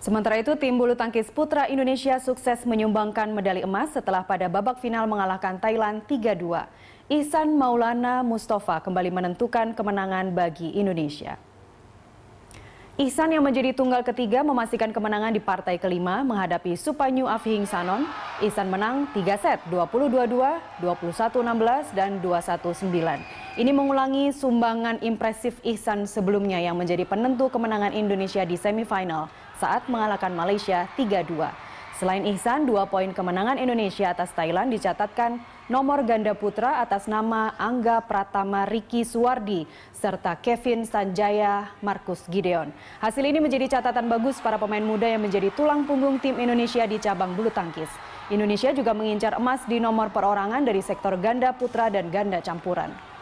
Sementara itu, tim bulu tangkis putra Indonesia sukses menyumbangkan medali emas setelah pada babak final mengalahkan Thailand 3-2. Ihsan Maulana Mustafa kembali menentukan kemenangan bagi Indonesia. Ihsan yang menjadi tunggal ketiga memastikan kemenangan di partai kelima menghadapi Supanyu Afhing Sanon. Ihsan menang 3 set 22-2, 21-16, dan 21-9. Ini mengulangi sumbangan impresif Ihsan sebelumnya yang menjadi penentu kemenangan Indonesia di semifinal saat mengalahkan Malaysia 3-2. Selain Ihsan, dua poin kemenangan Indonesia atas Thailand dicatatkan nomor ganda putra atas nama Angga Pratama Riki Suwardi serta Kevin Sanjaya Markus Gideon. Hasil ini menjadi catatan bagus para pemain muda yang menjadi tulang punggung tim Indonesia di cabang bulu tangkis. Indonesia juga mengincar emas di nomor perorangan dari sektor ganda putra dan ganda campuran.